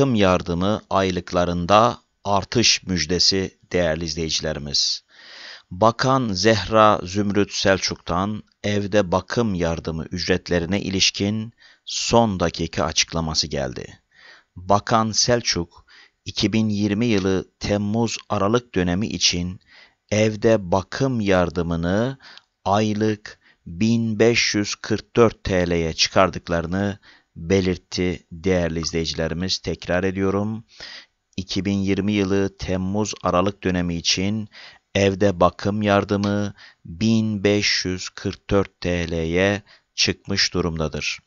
Akım yardımı aylıklarında artış müjdesi değerli izleyicilerimiz. Bakan Zehra Zümrüt Selçuk'tan evde bakım yardımı ücretlerine ilişkin son dakika açıklaması geldi. Bakan Selçuk, 2020 yılı Temmuz-Aralık dönemi için evde bakım yardımını aylık 1544 TL'ye çıkardıklarını belirtti değerli izleyicilerimiz. Tekrar ediyorum. 2020 yılı Temmuz-Aralık dönemi için evde bakım yardımı 1544 TL'ye çıkmış durumdadır.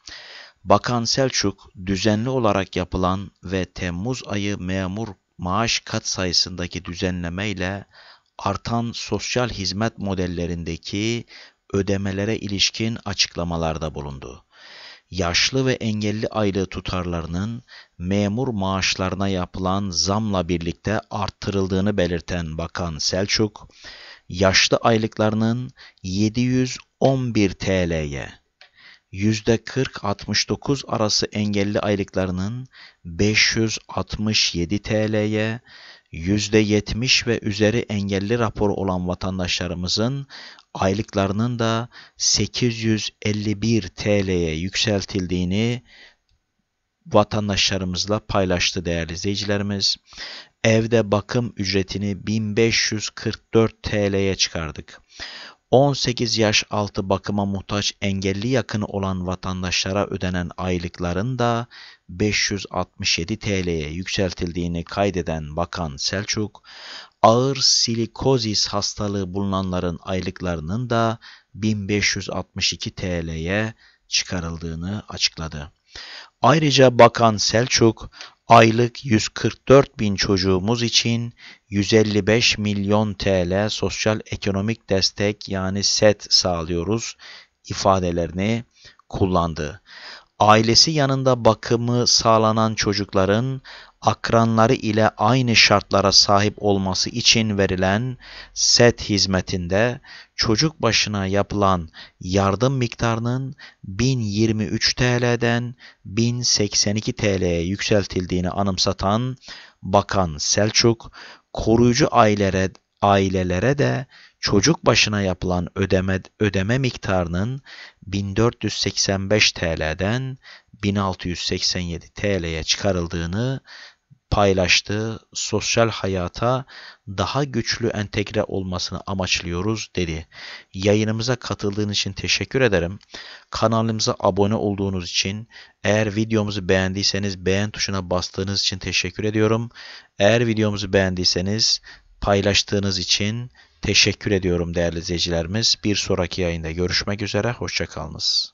Bakan Selçuk düzenli olarak yapılan ve Temmuz ayı memur maaş kat sayısındaki düzenleme ile artan sosyal hizmet modellerindeki ödemelere ilişkin açıklamalarda bulundu yaşlı ve engelli aylığı tutarlarının memur maaşlarına yapılan zamla birlikte arttırıldığını belirten Bakan Selçuk, yaşlı aylıklarının 711 TL'ye, %40-69 arası engelli aylıklarının 567 TL'ye %70 ve üzeri engelli raporu olan vatandaşlarımızın aylıklarının da 851 TL'ye yükseltildiğini vatandaşlarımızla paylaştı değerli izleyicilerimiz. Evde bakım ücretini 1544 TL'ye çıkardık. 18 yaş altı bakıma muhtaç engelli yakını olan vatandaşlara ödenen aylıkların da 567 TL'ye yükseltildiğini kaydeden Bakan Selçuk, ağır silikozis hastalığı bulunanların aylıklarının da 1562 TL'ye çıkarıldığını açıkladı. Ayrıca Bakan Selçuk, aylık 144 bin çocuğumuz için 155 milyon TL sosyal ekonomik destek yani set sağlıyoruz ifadelerini kullandı. Ailesi yanında bakımı sağlanan çocukların akranları ile aynı şartlara sahip olması için verilen set hizmetinde çocuk başına yapılan yardım miktarının 1023 TL'den 1082 TL'ye yükseltildiğini anımsatan Bakan Selçuk, koruyucu ailelere, ailelere de çocuk başına yapılan ödeme, ödeme miktarının 1485 TL'den 1687 TL'ye çıkarıldığını paylaştı. sosyal hayata daha güçlü entegre olmasını amaçlıyoruz dedi. Yayınımıza katıldığın için teşekkür ederim. Kanalımıza abone olduğunuz için, eğer videomuzu beğendiyseniz beğen tuşuna bastığınız için teşekkür ediyorum. Eğer videomuzu beğendiyseniz paylaştığınız için teşekkür ediyorum değerli izleyicilerimiz. Bir sonraki yayında görüşmek üzere, hoşçakalınız.